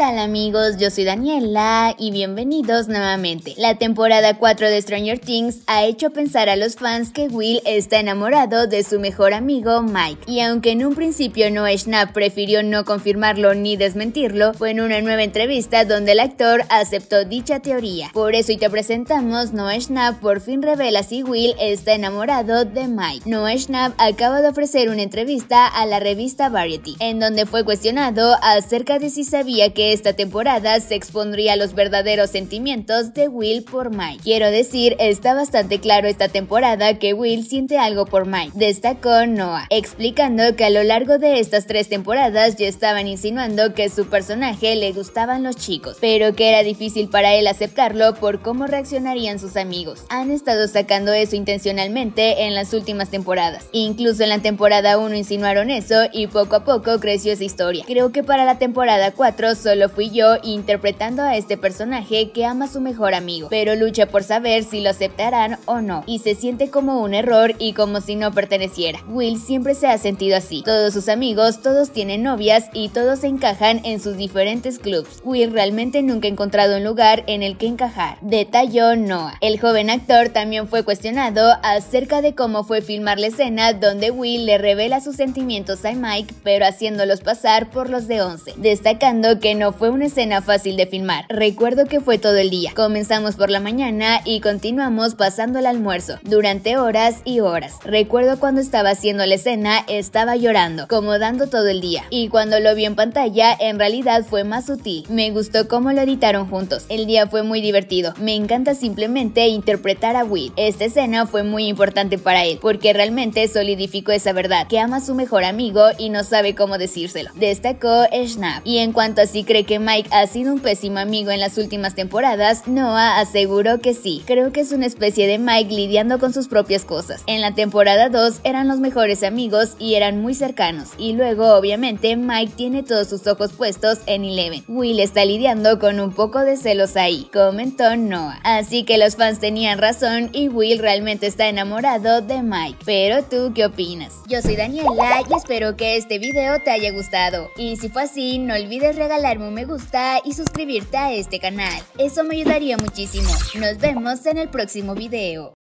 tal amigos? Yo soy Daniela y bienvenidos nuevamente. La temporada 4 de Stranger Things ha hecho pensar a los fans que Will está enamorado de su mejor amigo Mike. Y aunque en un principio Noah Schnapp prefirió no confirmarlo ni desmentirlo, fue en una nueva entrevista donde el actor aceptó dicha teoría. Por eso y te presentamos, Noah Schnapp por fin revela si Will está enamorado de Mike. Noah Schnapp acaba de ofrecer una entrevista a la revista Variety, en donde fue cuestionado acerca de si sabía que esta temporada se expondría los verdaderos sentimientos de Will por Mike. Quiero decir, está bastante claro esta temporada que Will siente algo por Mike, destacó Noah, explicando que a lo largo de estas tres temporadas ya estaban insinuando que su personaje le gustaban los chicos, pero que era difícil para él aceptarlo por cómo reaccionarían sus amigos. Han estado sacando eso intencionalmente en las últimas temporadas. Incluso en la temporada 1 insinuaron eso y poco a poco creció esa historia. Creo que para la temporada 4 solo lo fui yo interpretando a este personaje que ama a su mejor amigo, pero lucha por saber si lo aceptarán o no, y se siente como un error y como si no perteneciera. Will siempre se ha sentido así. Todos sus amigos, todos tienen novias y todos se encajan en sus diferentes clubs. Will realmente nunca ha encontrado un lugar en el que encajar, detalló Noah. El joven actor también fue cuestionado acerca de cómo fue filmar la escena donde Will le revela sus sentimientos a Mike, pero haciéndolos pasar por los de Once, destacando que no fue una escena fácil de filmar. Recuerdo que fue todo el día. Comenzamos por la mañana y continuamos pasando el almuerzo, durante horas y horas. Recuerdo cuando estaba haciendo la escena, estaba llorando, como dando todo el día. Y cuando lo vi en pantalla, en realidad fue más sutil. Me gustó cómo lo editaron juntos. El día fue muy divertido. Me encanta simplemente interpretar a Will. Esta escena fue muy importante para él, porque realmente solidificó esa verdad, que ama a su mejor amigo y no sabe cómo decírselo. Destacó Schnapp. Y en cuanto a si cree que Mike ha sido un pésimo amigo en las últimas temporadas, Noah aseguró que sí. Creo que es una especie de Mike lidiando con sus propias cosas. En la temporada 2 eran los mejores amigos y eran muy cercanos. Y luego, obviamente, Mike tiene todos sus ojos puestos en Eleven. Will está lidiando con un poco de celos ahí, comentó Noah. Así que los fans tenían razón y Will realmente está enamorado de Mike. Pero tú, ¿qué opinas? Yo soy Daniela y espero que este video te haya gustado. Y si fue así, no olvides regalarme me gusta y suscribirte a este canal. Eso me ayudaría muchísimo. Nos vemos en el próximo video.